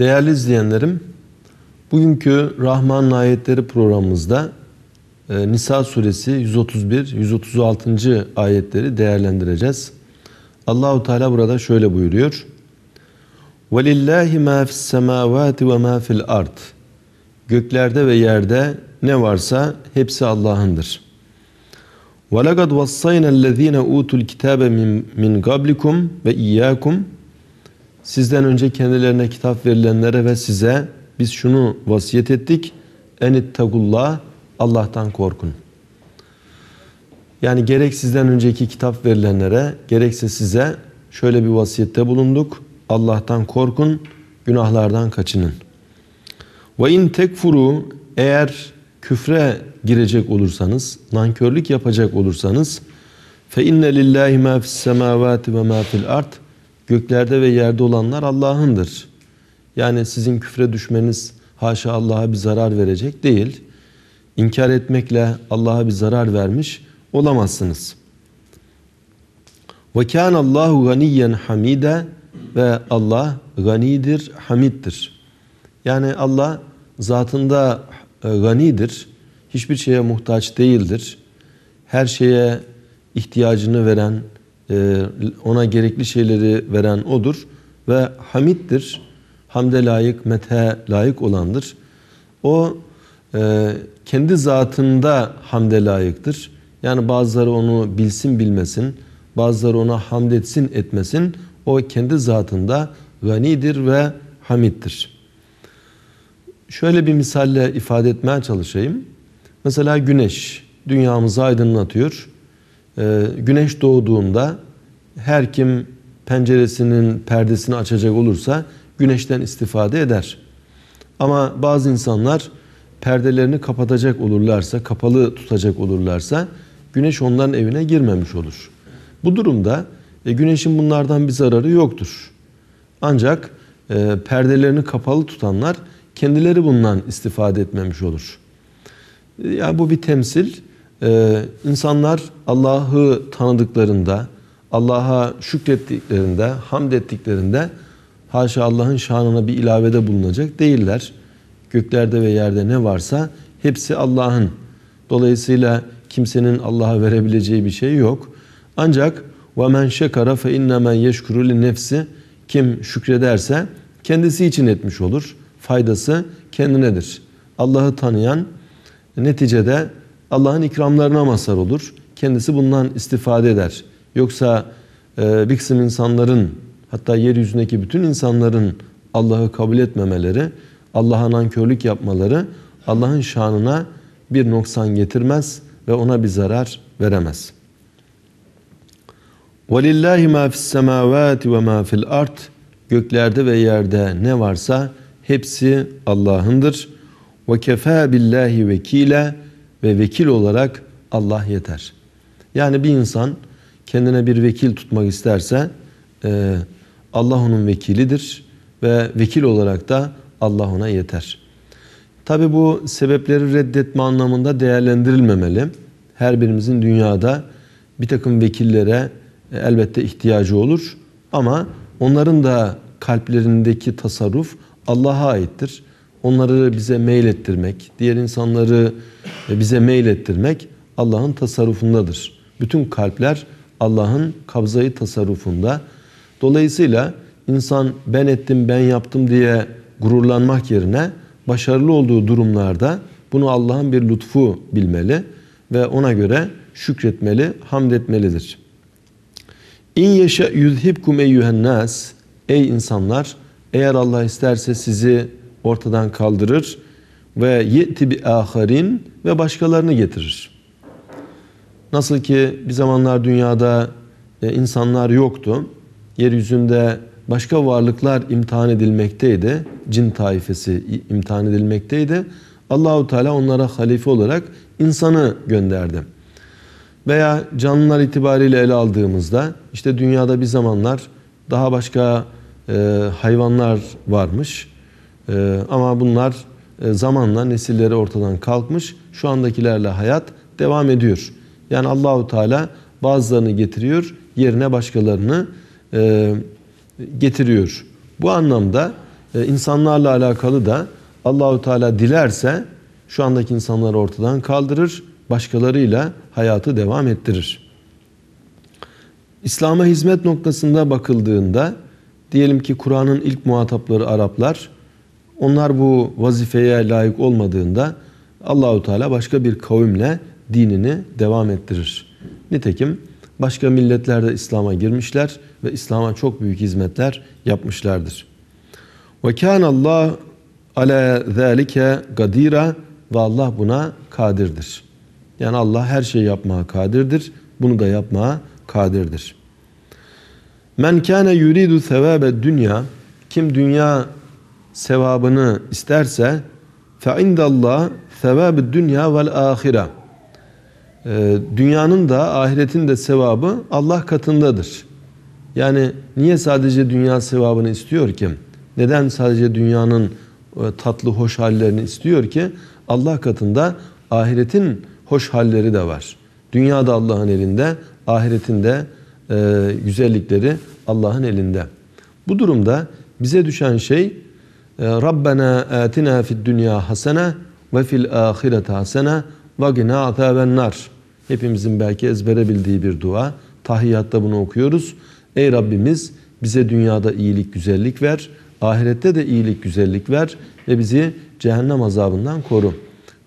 Değerli izleyenlerim, bugünkü Rahman Ayetleri programımızda e, Nisa suresi 131-136. ayetleri değerlendireceğiz. Allahu Teala burada şöyle buyuruyor. وَلِلَّهِ مَا فِي السَّمَاوَاتِ وَمَا فِي الْأَرْضِ Göklerde ve yerde ne varsa hepsi Allah'ındır. وَلَقَدْ وَصَّيْنَا الَّذ۪ينَ اُوتُوا الْكِتَابَ مِنْ قَبْلِكُمْ وَاِيَّاكُمْ Sizden önce kendilerine kitap verilenlere ve size biz şunu vasiyet ettik. Enittakullah Allah'tan korkun. Yani gerek sizden önceki kitap verilenlere gerekse size şöyle bir vasiyette bulunduk. Allah'tan korkun, günahlardan kaçının. Ve in tekfuru eğer küfre girecek olursanız, nankörlük yapacak olursanız fe inne lillahi ma fis semavati ve ma fil ard Göklerde ve yerde olanlar Allah'ındır. Yani sizin küfre düşmeniz haşa Allah'a bir zarar verecek değil. İnkar etmekle Allah'a bir zarar vermiş olamazsınız. Ve kana Allahu ganiyen hamide ve Allah ganidir, hamiddir. Yani Allah zatında e, ganidir. Hiçbir şeye muhtaç değildir. Her şeye ihtiyacını veren, ee, ona gerekli şeyleri veren odur ve hamiddir. Hamde layık, methe layık olandır. O e, kendi zatında hamde layıktır. Yani bazıları onu bilsin bilmesin, bazıları ona hamd etsin etmesin. O kendi zatında ganidir ve hamiddir. Şöyle bir misalle ifade etmeye çalışayım. Mesela güneş dünyamızı aydınlatıyor ee, güneş doğduğunda her kim penceresinin perdesini açacak olursa güneşten istifade eder. Ama bazı insanlar perdelerini kapatacak olurlarsa, kapalı tutacak olurlarsa güneş onların evine girmemiş olur. Bu durumda e, güneşin bunlardan bir zararı yoktur. Ancak e, perdelerini kapalı tutanlar kendileri bundan istifade etmemiş olur. Ya yani bu bir temsil. Ee, insanlar Allah'ı tanıdıklarında, Allah'a şükrettiklerinde, hamd ettiklerinde haşa Allah'ın şanına bir ilavede bulunacak değiller. Göklerde ve yerde ne varsa hepsi Allah'ın. Dolayısıyla kimsenin Allah'a verebileceği bir şey yok. Ancak وَمَنْ شَكَرَ فَاِنَّمَنْ يَشْكُرُ nefsi Kim şükrederse kendisi için etmiş olur. Faydası kendinedir. Allah'ı tanıyan neticede Allah'ın ikramlarına mazhar olur. Kendisi bundan istifade eder. Yoksa e, bir kısım insanların hatta yeryüzündeki bütün insanların Allah'ı kabul etmemeleri, Allah'a nankörlük yapmaları Allah'ın şanına bir noksan getirmez ve ona bir zarar veremez. وَلِلَّهِ مَا فِي السَّمَاوَاتِ وَمَا فِي الْأَرْضِ Göklerde ve yerde ne varsa hepsi Allah'ındır. وَكَفَى بِاللّٰهِ وَك۪يلًا ve vekil olarak Allah yeter. Yani bir insan kendine bir vekil tutmak isterse e, Allah onun vekilidir ve vekil olarak da Allah ona yeter. Tabi bu sebepleri reddetme anlamında değerlendirilmemeli. Her birimizin dünyada bir takım vekillere e, elbette ihtiyacı olur. Ama onların da kalplerindeki tasarruf Allah'a aittir onları bize mail ettirmek, diğer insanları bize mail ettirmek Allah'ın tasarrufundadır. Bütün kalpler Allah'ın kabzayı tasarrufunda. Dolayısıyla insan ben ettim, ben yaptım diye gururlanmak yerine başarılı olduğu durumlarda bunu Allah'ın bir lütfu bilmeli ve ona göre şükretmeli, hamd etmelidir. İn yeşe yuzhibkum eyyühen nas Ey insanlar! Eğer Allah isterse sizi ortadan kaldırır ve yeti bi aharin ve başkalarını getirir. Nasıl ki bir zamanlar dünyada e, insanlar yoktu. Yeryüzünde başka varlıklar imtihan edilmekteydi. Cin taifesi imtihan edilmekteydi. Allahu Teala onlara halife olarak insanı gönderdi. Veya canlılar itibariyle ele aldığımızda işte dünyada bir zamanlar daha başka e, hayvanlar varmış. Ee, ama bunlar e, zamanla nesilleri ortadan kalkmış. Şu andakilerle hayat devam ediyor. Yani Allahu Teala bazılarını getiriyor, yerine başkalarını e, getiriyor. Bu anlamda e, insanlarla alakalı da Allahu Teala dilerse şu andaki insanları ortadan kaldırır, başkalarıyla hayatı devam ettirir. İslam'a hizmet noktasında bakıldığında diyelim ki Kur'an'ın ilk muhatapları Araplar onlar bu vazifeye layık olmadığında Allahu Teala başka bir kavimle dinini devam ettirir. Nitekim başka milletler de İslam'a girmişler ve İslam'a çok büyük hizmetler yapmışlardır. Ve Allah ala zalike kadira ve Allah buna kadirdir. Yani Allah her şeyi yapmaya kadirdir. Bunu da yapmaya kadirdir. Men kana yuridu sevabe dünya kim dünya sevabını isterse fe indallah sevabı dünya vel ahire dünyanın da ahiretin de sevabı Allah katındadır. Yani niye sadece dünya sevabını istiyor ki? Neden sadece dünyanın e, tatlı hoş hallerini istiyor ki? Allah katında ahiretin hoş halleri de var. Dünya da Allah'ın elinde, ahiretin de e, güzellikleri Allah'ın elinde. Bu durumda bize düşen şey ee, Rabbena atina fid dünya hasene ve fil ahirete hasene ve gina azaben nar. Hepimizin belki ezbere bildiği bir dua. Tahiyyatta bunu okuyoruz. Ey Rabbimiz bize dünyada iyilik, güzellik ver. Ahirette de iyilik, güzellik ver ve bizi cehennem azabından koru.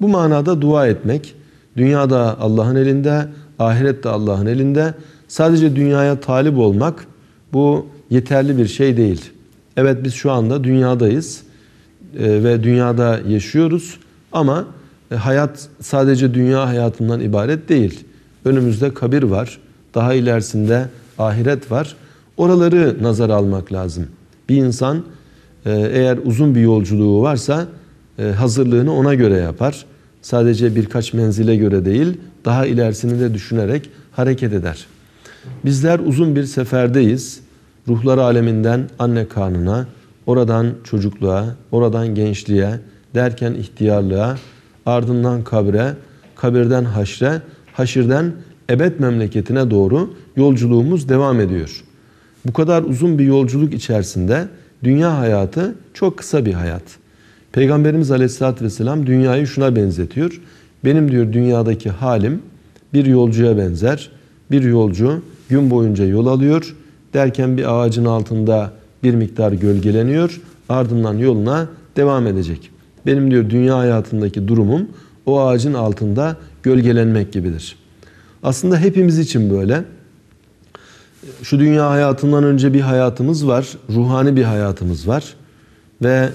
Bu manada dua etmek, dünyada Allah'ın elinde, ahirette Allah'ın elinde. Sadece dünyaya talip olmak bu yeterli bir şey değil. Evet biz şu anda dünyadayız e, ve dünyada yaşıyoruz ama e, hayat sadece dünya hayatından ibaret değil. Önümüzde kabir var, daha ilerisinde ahiret var. Oraları nazar almak lazım. Bir insan e, eğer uzun bir yolculuğu varsa hazırlığını ona göre yapar. Sadece birkaç menzile göre değil, daha ilerisini de düşünerek hareket eder. Bizler uzun bir seferdeyiz ruhlar aleminden anne karnına, oradan çocukluğa, oradan gençliğe, derken ihtiyarlığa, ardından kabre, kabirden haşre, haşirden ebed memleketine doğru yolculuğumuz devam ediyor. Bu kadar uzun bir yolculuk içerisinde dünya hayatı çok kısa bir hayat. Peygamberimiz Aleyhisselatü Vesselam dünyayı şuna benzetiyor. Benim diyor dünyadaki halim bir yolcuya benzer. Bir yolcu gün boyunca yol alıyor derken bir ağacın altında bir miktar gölgeleniyor. Ardından yoluna devam edecek. Benim diyor dünya hayatındaki durumum o ağacın altında gölgelenmek gibidir. Aslında hepimiz için böyle. Şu dünya hayatından önce bir hayatımız var. Ruhani bir hayatımız var. Ve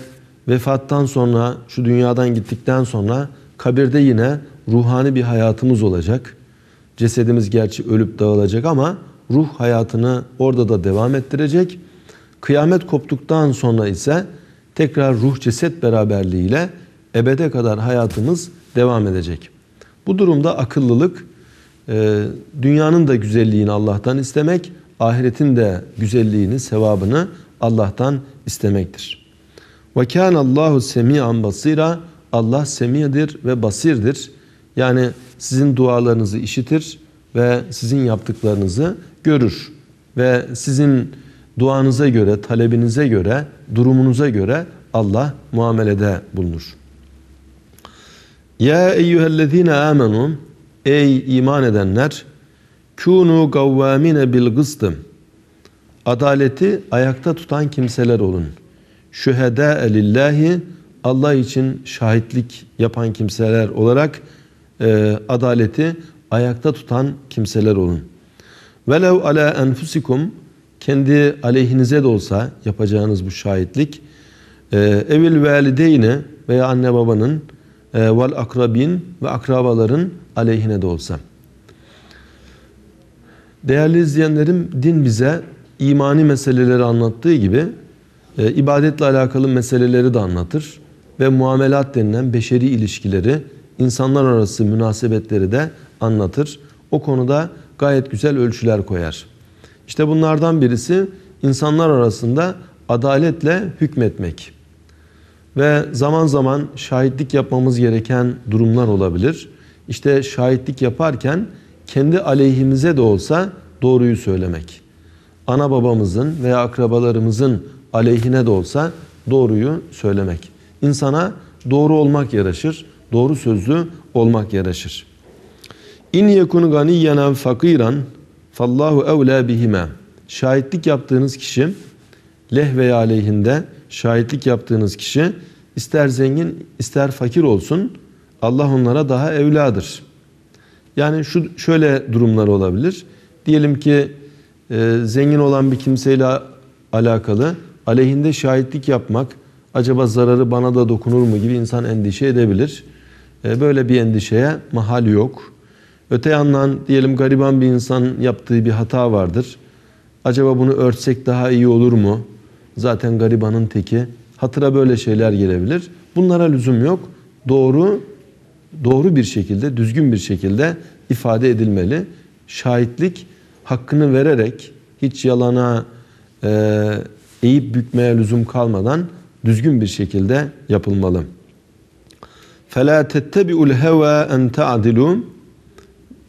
vefattan sonra, şu dünyadan gittikten sonra kabirde yine ruhani bir hayatımız olacak. Cesedimiz gerçi ölüp dağılacak ama ruh hayatını orada da devam ettirecek. Kıyamet koptuktan sonra ise tekrar ruh ceset beraberliğiyle ebede kadar hayatımız devam edecek. Bu durumda akıllılık e, dünyanın da güzelliğini Allah'tan istemek, ahiretin de güzelliğini, sevabını Allah'tan istemektir. Ve kana Allahu semian basira. Allah semiyedir ve basirdir. Yani sizin dualarınızı işitir ve sizin yaptıklarınızı görür ve sizin duanıza göre, talebinize göre, durumunuza göre Allah muamelede bulunur. Ya eyyühellezine amenu ey iman edenler kunu gavvamine bil gıstım adaleti ayakta tutan kimseler olun. Şühedâ lillahi Allah için şahitlik yapan kimseler olarak e, adaleti ayakta tutan kimseler olun. Velev ala enfusikum kendi aleyhinize de olsa yapacağınız bu şahitlik e, evil valideyne veya anne babanın e, vel akrabin ve akrabaların aleyhine de olsa. Değerli izleyenlerim din bize imani meseleleri anlattığı gibi e, ibadetle alakalı meseleleri de anlatır ve muamelat denilen beşeri ilişkileri, insanlar arası münasebetleri de anlatır. O konuda gayet güzel ölçüler koyar. İşte bunlardan birisi insanlar arasında adaletle hükmetmek. Ve zaman zaman şahitlik yapmamız gereken durumlar olabilir. İşte şahitlik yaparken kendi aleyhimize de olsa doğruyu söylemek. Ana babamızın veya akrabalarımızın aleyhine de olsa doğruyu söylemek. İnsana doğru olmak yaraşır, doğru sözlü olmak yaraşır. İn yekun ganiyen ev fakiran fallahu evla bihime. Şahitlik yaptığınız kişi leh veya aleyhinde şahitlik yaptığınız kişi ister zengin ister fakir olsun Allah onlara daha evladır. Yani şu şöyle durumlar olabilir. Diyelim ki e, zengin olan bir kimseyle alakalı aleyhinde şahitlik yapmak acaba zararı bana da dokunur mu gibi insan endişe edebilir. E, böyle bir endişeye mahal yok. Öte yandan diyelim gariban bir insan yaptığı bir hata vardır. Acaba bunu örtsek daha iyi olur mu? Zaten garibanın teki. Hatıra böyle şeyler gelebilir. Bunlara lüzum yok. Doğru doğru bir şekilde, düzgün bir şekilde ifade edilmeli. Şahitlik hakkını vererek hiç yalana e, eğip bükmeye lüzum kalmadan düzgün bir şekilde yapılmalı. فَلَا تَتَّبِعُ الْهَوَى اَنْ تَعْدِلُوا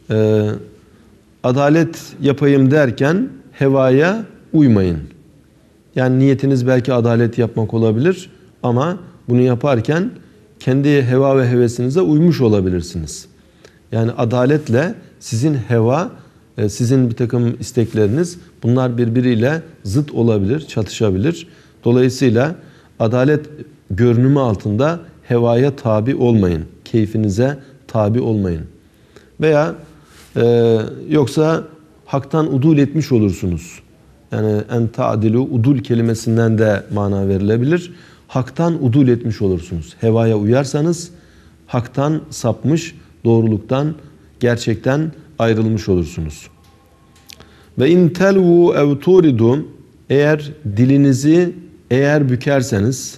e, adalet yapayım derken hevaya uymayın. Yani niyetiniz belki adalet yapmak olabilir ama bunu yaparken kendi heva ve hevesinize uymuş olabilirsiniz. Yani adaletle sizin heva, e, sizin bir takım istekleriniz bunlar birbiriyle zıt olabilir, çatışabilir. Dolayısıyla adalet görünümü altında hevaya tabi olmayın. Keyfinize tabi olmayın. Veya ee, yoksa haktan udul etmiş olursunuz. Yani en ta'dilu udul kelimesinden de mana verilebilir. Haktan udul etmiş olursunuz. Hevaya uyarsanız haktan sapmış, doğruluktan, gerçekten ayrılmış olursunuz. Ve in telvu ev turidum eğer dilinizi eğer bükerseniz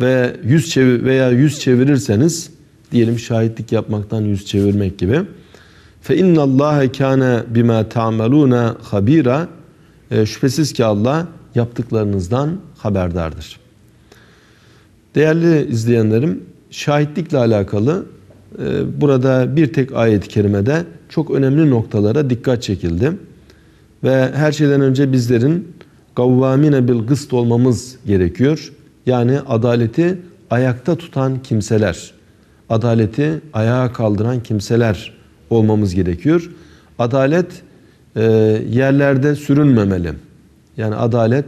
ve yüz çevir veya yüz çevirirseniz diyelim şahitlik yapmaktan yüz çevirmek gibi Fe innallâhe kâne bimâ ta'melûne habîra. Şüphesiz ki Allah yaptıklarınızdan haberdardır. Değerli izleyenlerim, şahitlikle alakalı e, burada bir tek ayet-i kerimede çok önemli noktalara dikkat çekildi. Ve her şeyden önce bizlerin gavvamine bil gıst olmamız gerekiyor. Yani adaleti ayakta tutan kimseler, adaleti ayağa kaldıran kimseler olmamız gerekiyor. Adalet e, yerlerde sürünmemeli. Yani adalet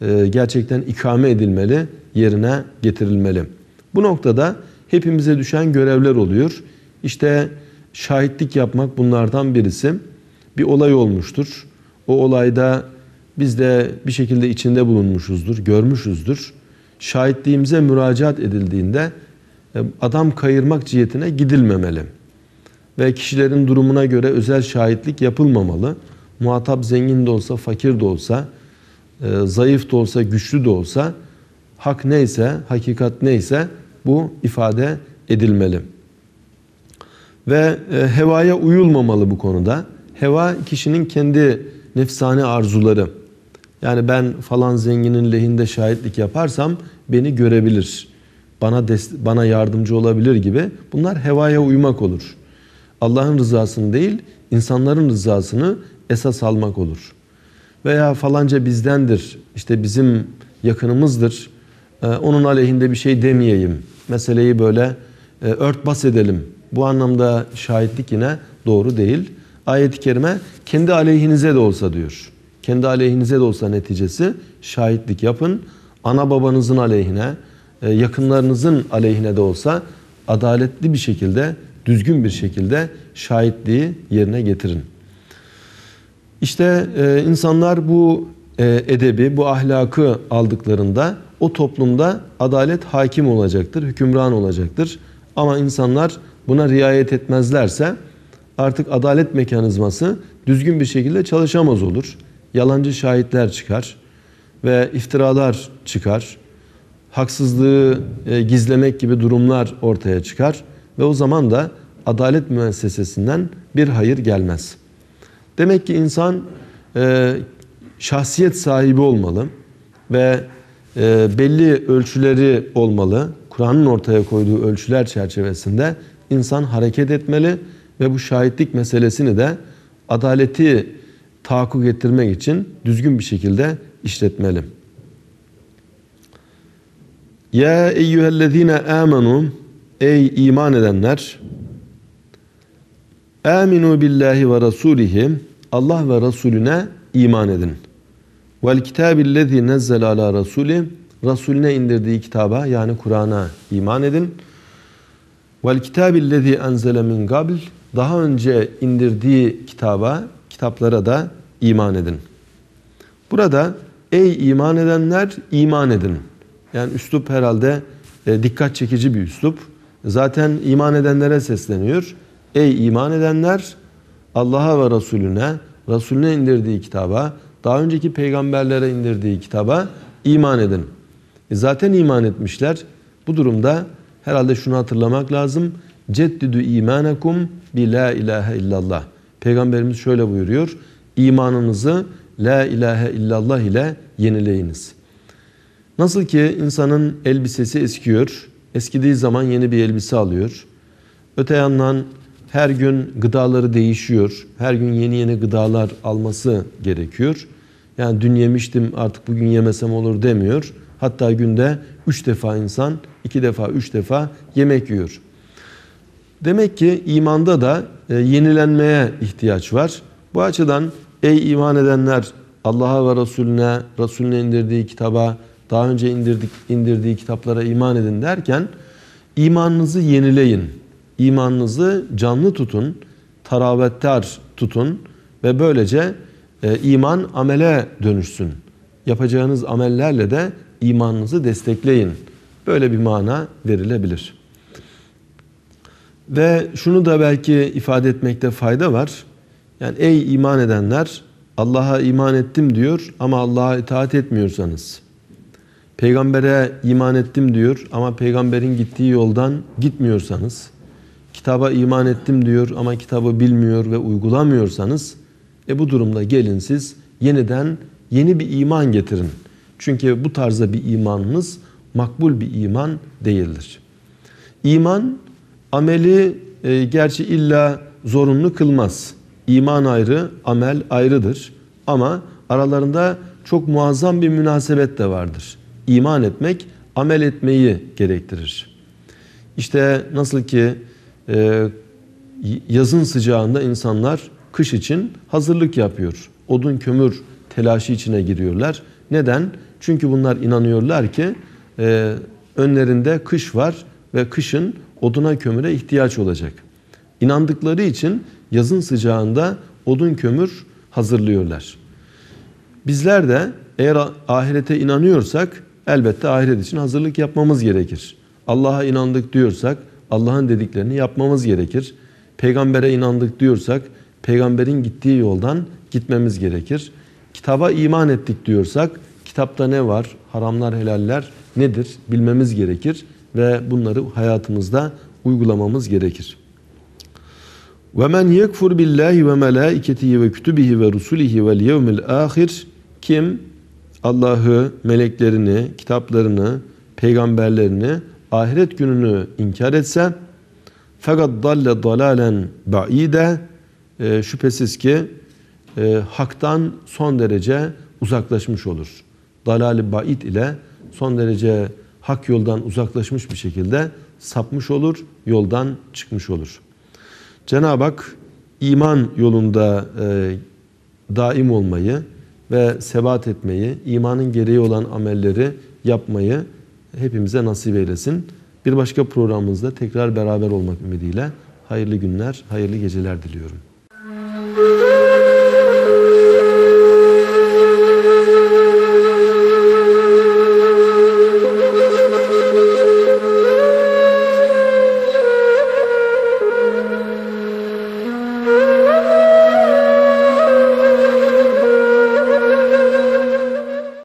e, gerçekten ikame edilmeli, yerine getirilmeli. Bu noktada hepimize düşen görevler oluyor. İşte şahitlik yapmak bunlardan birisi. Bir olay olmuştur. O olayda biz de bir şekilde içinde bulunmuşuzdur, görmüşüzdür. Şahitliğimize müracaat edildiğinde e, adam kayırmak cihetine gidilmemeli ve kişilerin durumuna göre özel şahitlik yapılmamalı. Muhatap zengin de olsa, fakir de olsa, e, zayıf da olsa, güçlü de olsa hak neyse, hakikat neyse bu ifade edilmeli. Ve e, hevaya uyulmamalı bu konuda. Heva kişinin kendi nefsani arzuları. Yani ben falan zenginin lehinde şahitlik yaparsam beni görebilir. Bana bana yardımcı olabilir gibi. Bunlar hevaya uymak olur. Allah'ın rızasını değil insanların rızasını esas almak olur. Veya falanca bizdendir, işte bizim yakınımızdır, e, onun aleyhinde bir şey demeyeyim, meseleyi böyle e, örtbas edelim. Bu anlamda şahitlik yine doğru değil. Ayet-i Kerime kendi aleyhinize de olsa diyor. Kendi aleyhinize de olsa neticesi şahitlik yapın. Ana babanızın aleyhine, e, yakınlarınızın aleyhine de olsa adaletli bir şekilde düzgün bir şekilde şahitliği yerine getirin. İşte e, insanlar bu e, edebi, bu ahlakı aldıklarında o toplumda adalet hakim olacaktır, hükümran olacaktır. Ama insanlar buna riayet etmezlerse artık adalet mekanizması düzgün bir şekilde çalışamaz olur. Yalancı şahitler çıkar ve iftiralar çıkar. Haksızlığı e, gizlemek gibi durumlar ortaya çıkar. Ve o zaman da adalet müessesesinden bir hayır gelmez. Demek ki insan e, şahsiyet sahibi olmalı ve e, belli ölçüleri olmalı. Kur'an'ın ortaya koyduğu ölçüler çerçevesinde insan hareket etmeli ve bu şahitlik meselesini de adaleti tahakkuk ettirmek için düzgün bir şekilde işletmeli. Ya eyyühellezine amenu Ey iman edenler! Aminu billahi ve rasulihim Allah ve Resulüne iman edin. Vel kitabillezî nezzel ala rasuli Resulüne indirdiği kitaba yani Kur'an'a iman edin. Vel kitabillezî enzele min gabl daha önce indirdiği kitaba, kitaplara da iman edin. Burada ey iman edenler iman edin. Yani üslup herhalde e, dikkat çekici bir üslup. Zaten iman edenlere sesleniyor. Ey iman edenler Allah'a ve Resulüne, Resulüne indirdiği kitaba, daha önceki peygamberlere indirdiği kitaba iman edin. E zaten iman etmişler. Bu durumda herhalde şunu hatırlamak lazım. Ceddidü imanakum bi la ilahe illallah. Peygamberimiz şöyle buyuruyor. İmanınızı la ilahe illallah ile yenileyiniz. Nasıl ki insanın elbisesi eskiyor, Eskidiği zaman yeni bir elbise alıyor. Öte yandan her gün gıdaları değişiyor. Her gün yeni yeni gıdalar alması gerekiyor. Yani dün yemiştim artık bugün yemesem olur demiyor. Hatta günde üç defa insan iki defa üç defa yemek yiyor. Demek ki imanda da e, yenilenmeye ihtiyaç var. Bu açıdan ey iman edenler Allah'a ve Resulüne, Resulüne indirdiği kitaba, daha önce indirdik, indirdiği kitaplara iman edin derken imanınızı yenileyin. imanınızı canlı tutun, taravettar tutun ve böylece e, iman amele dönüşsün. Yapacağınız amellerle de imanınızı destekleyin. Böyle bir mana verilebilir. Ve şunu da belki ifade etmekte fayda var. Yani ey iman edenler Allah'a iman ettim diyor ama Allah'a itaat etmiyorsanız Peygambere iman ettim diyor ama peygamberin gittiği yoldan gitmiyorsanız, kitaba iman ettim diyor ama kitabı bilmiyor ve uygulamıyorsanız, e bu durumda gelin siz yeniden yeni bir iman getirin. Çünkü bu tarzda bir imanınız makbul bir iman değildir. İman ameli e, gerçi illa zorunlu kılmaz. İman ayrı, amel ayrıdır. Ama aralarında çok muazzam bir münasebet de vardır iman etmek amel etmeyi gerektirir. İşte nasıl ki e, yazın sıcağında insanlar kış için hazırlık yapıyor. Odun kömür telaşı içine giriyorlar. Neden? Çünkü bunlar inanıyorlar ki e, önlerinde kış var ve kışın oduna kömüre ihtiyaç olacak. İnandıkları için yazın sıcağında odun kömür hazırlıyorlar. Bizler de eğer ahirete inanıyorsak elbette ahiret için hazırlık yapmamız gerekir. Allah'a inandık diyorsak Allah'ın dediklerini yapmamız gerekir. Peygambere inandık diyorsak peygamberin gittiği yoldan gitmemiz gerekir. Kitaba iman ettik diyorsak kitapta ne var? Haramlar, helaller nedir? Bilmemiz gerekir ve bunları hayatımızda uygulamamız gerekir. Ve men yekfur billahi ve melaiketihi ve kütübihi ve rusulihi ve yevmil ahir kim Allah'ı, meleklerini, kitaplarını, peygamberlerini, ahiret gününü inkar etse fakat dalle dalalen ba'ide e, şüphesiz ki e, haktan son derece uzaklaşmış olur. Dalali ba'id ile son derece hak yoldan uzaklaşmış bir şekilde sapmış olur, yoldan çıkmış olur. Cenab-ı Hak iman yolunda e, daim olmayı, ve sebat etmeyi, imanın gereği olan amelleri yapmayı hepimize nasip eylesin. Bir başka programımızda tekrar beraber olmak ümidiyle hayırlı günler, hayırlı geceler diliyorum. Müzik